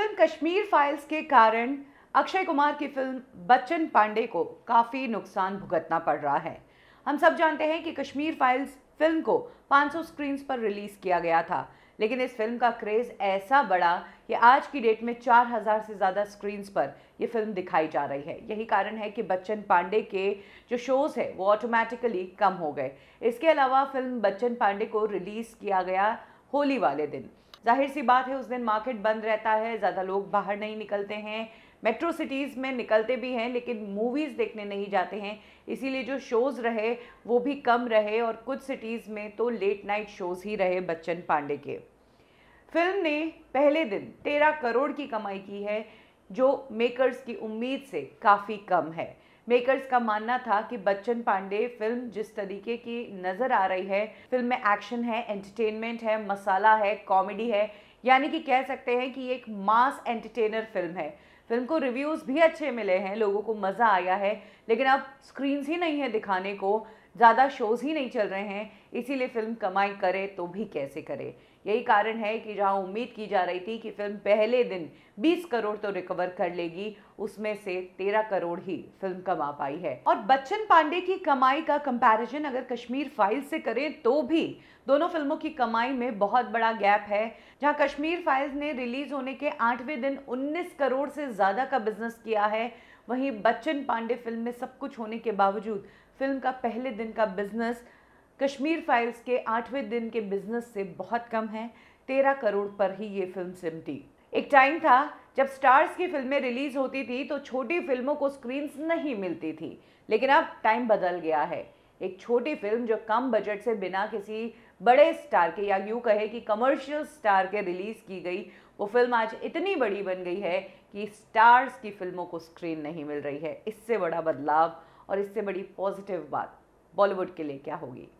film Kashmir files के कारण अक्षय कुमार की फिल्म बच्चन पांडे को काफ़ी नुकसान भुगतना पड़ रहा है हम सब जानते हैं कि कश्मीर फाइल्स फिल्म को 500 स्क्रीन्स पर रिलीज़ किया गया था लेकिन इस फिल्म का क्रेज़ ऐसा बढ़ा कि आज की डेट में 4000 से ज़्यादा स्क्रीन्स पर यह फिल्म दिखाई जा रही है यही कारण है कि बच्चन पांडे के जो शोज़ है वो ऑटोमेटिकली कम हो गए इसके अलावा फिल्म बच्चन पांडे को रिलीज़ किया गया होली वाले दिन जाहिर सी बात है उस दिन मार्केट बंद रहता है ज़्यादा लोग बाहर नहीं निकलते हैं मेट्रो सिटीज़ में निकलते भी हैं लेकिन मूवीज़ देखने नहीं जाते हैं इसीलिए जो शोज़ रहे वो भी कम रहे और कुछ सिटीज़ में तो लेट नाइट शोज़ ही रहे बच्चन पांडे के फिल्म ने पहले दिन तेरह करोड़ की कमाई की है जो मेकर्स की उम्मीद से काफ़ी कम है मेकर्स का मानना था कि बच्चन पांडे फिल्म जिस तरीके की नज़र आ रही है फिल्म में एक्शन है एंटरटेनमेंट है मसाला है कॉमेडी है यानी कि कह सकते हैं कि एक मास एंटरटेनर फिल्म है फिल्म को रिव्यूज़ भी अच्छे मिले हैं लोगों को मज़ा आया है लेकिन अब स्क्रीन्स ही नहीं है दिखाने को ज़्यादा शोज़ ही नहीं चल रहे हैं इसीलिए फिल्म कमाई करे तो भी कैसे करे यही कारण है कि जहां उम्मीद की जा रही थी कि फिल्म पहले दिन 20 करोड़ तो रिकवर कर लेगी उसमें से 13 करोड़ ही फिल्म कमा पाई है और बच्चन पांडे की कमाई का कंपैरिजन अगर कश्मीर फाइल से करें तो भी दोनों फिल्मों की कमाई में बहुत बड़ा गैप है जहां कश्मीर फाइल्स ने रिलीज होने के आठवें दिन उन्नीस करोड़ से ज़्यादा का बिजनेस किया है वहीं बच्चन पांडे फिल्म में सब कुछ होने के बावजूद फिल्म का पहले दिन का बिजनेस कश्मीर फाइल्स के आठवें दिन के बिजनेस से बहुत कम है तेरह करोड़ पर ही ये फिल्म सिमटी एक टाइम था जब स्टार्स की फिल्में रिलीज होती थी तो छोटी फिल्मों को स्क्रीन्स नहीं मिलती थी लेकिन अब टाइम बदल गया है एक छोटी फिल्म जो कम बजट से बिना किसी बड़े स्टार के या यूँ कहे कि कमर्शियल स्टार के रिलीज़ की गई वो फिल्म आज इतनी बड़ी बन गई है कि स्टार्स की फिल्मों को स्क्रीन नहीं मिल रही है इससे बड़ा बदलाव और इससे बड़ी पॉजिटिव बात बॉलीवुड के लिए क्या होगी